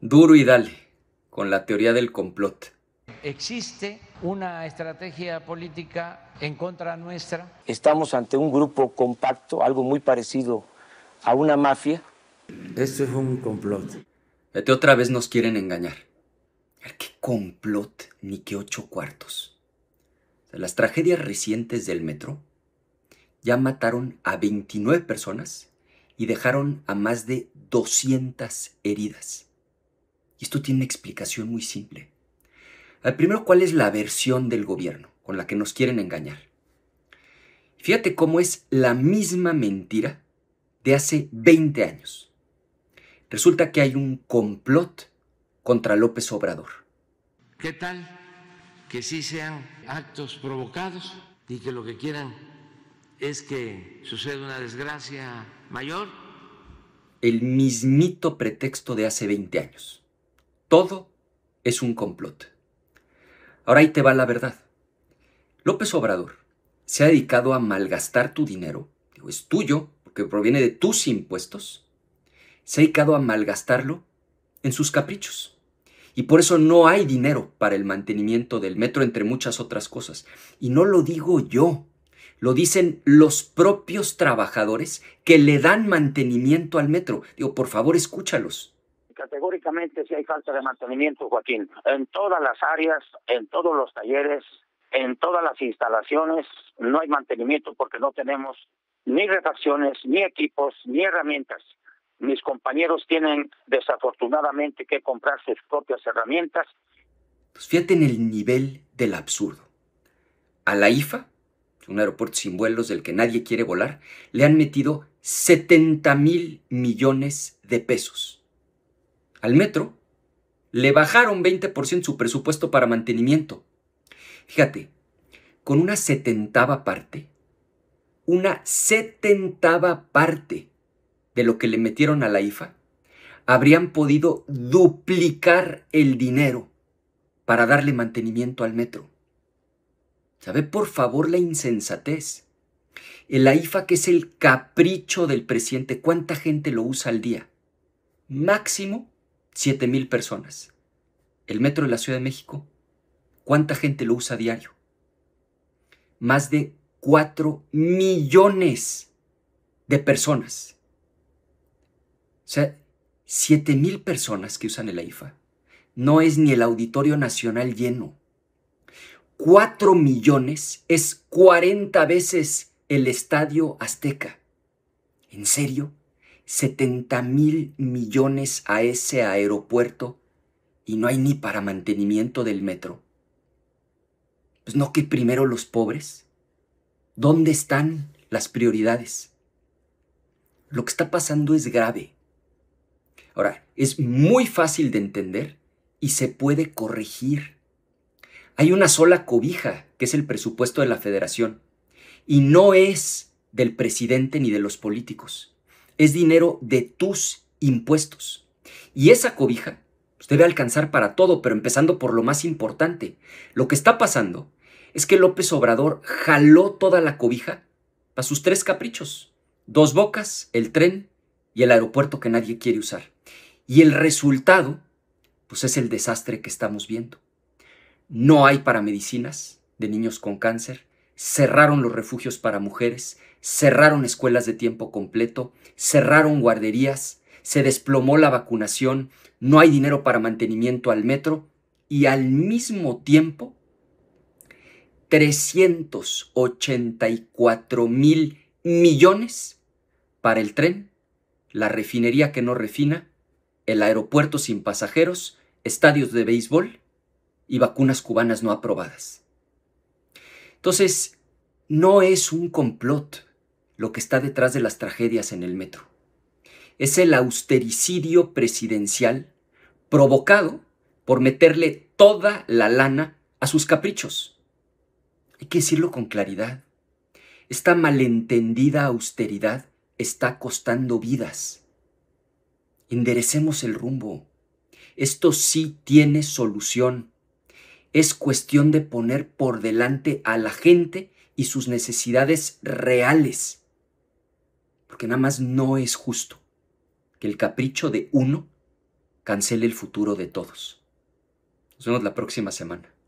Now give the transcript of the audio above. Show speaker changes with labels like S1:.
S1: duro y dale con la teoría del complot. Existe una estrategia política en contra nuestra. Estamos ante un grupo compacto, algo muy parecido a una mafia. Esto es un complot. De otra vez nos quieren engañar. ¿Qué complot ni qué ocho cuartos? Las tragedias recientes del metro ya mataron a 29 personas y dejaron a más de 200 heridas. Y esto tiene una explicación muy simple. Al primero, ¿cuál es la versión del gobierno con la que nos quieren engañar? Fíjate cómo es la misma mentira de hace 20 años. Resulta que hay un complot contra López Obrador. ¿Qué tal que sí sean actos provocados y que lo que quieran es que suceda una desgracia mayor? El mismito pretexto de hace 20 años. Todo es un complot. Ahora ahí te va la verdad. López Obrador se ha dedicado a malgastar tu dinero, es tuyo, porque proviene de tus impuestos, se ha dedicado a malgastarlo en sus caprichos. Y por eso no hay dinero para el mantenimiento del metro, entre muchas otras cosas. Y no lo digo yo, lo dicen los propios trabajadores que le dan mantenimiento al metro. Digo, por favor, escúchalos categóricamente si hay falta de mantenimiento, Joaquín, en todas las áreas, en todos los talleres, en todas las instalaciones, no hay mantenimiento porque no tenemos ni redacciones, ni equipos, ni herramientas. Mis compañeros tienen desafortunadamente que comprar sus propias herramientas. Pues fíjate en el nivel del absurdo. A la IFA, un aeropuerto sin vuelos del que nadie quiere volar, le han metido 70 mil millones de pesos al metro, le bajaron 20% su presupuesto para mantenimiento. Fíjate, con una setentava parte, una setentava parte de lo que le metieron a la IFA, habrían podido duplicar el dinero para darle mantenimiento al metro. ¿Sabe por favor la insensatez? El IFA que es el capricho del presidente, ¿cuánta gente lo usa al día? Máximo mil personas. El metro de la Ciudad de México, ¿cuánta gente lo usa a diario? Más de 4 millones de personas. O sea, mil personas que usan el AIFA. No es ni el Auditorio Nacional lleno. 4 millones es 40 veces el Estadio Azteca. ¿En serio? 70 mil millones a ese aeropuerto y no hay ni para mantenimiento del metro. Pues no que primero los pobres. ¿Dónde están las prioridades? Lo que está pasando es grave. Ahora, es muy fácil de entender y se puede corregir. Hay una sola cobija, que es el presupuesto de la federación, y no es del presidente ni de los políticos es dinero de tus impuestos. Y esa cobija pues, debe alcanzar para todo, pero empezando por lo más importante. Lo que está pasando es que López Obrador jaló toda la cobija para sus tres caprichos. Dos bocas, el tren y el aeropuerto que nadie quiere usar. Y el resultado, pues es el desastre que estamos viendo. No hay para medicinas de niños con cáncer, cerraron los refugios para mujeres, cerraron escuelas de tiempo completo, cerraron guarderías, se desplomó la vacunación, no hay dinero para mantenimiento al metro y al mismo tiempo 384 mil millones para el tren, la refinería que no refina, el aeropuerto sin pasajeros, estadios de béisbol y vacunas cubanas no aprobadas. Entonces, no es un complot lo que está detrás de las tragedias en el metro. Es el austericidio presidencial provocado por meterle toda la lana a sus caprichos. Hay que decirlo con claridad. Esta malentendida austeridad está costando vidas. Enderecemos el rumbo. Esto sí tiene solución. Es cuestión de poner por delante a la gente y sus necesidades reales. Porque nada más no es justo que el capricho de uno cancele el futuro de todos. Nos vemos la próxima semana.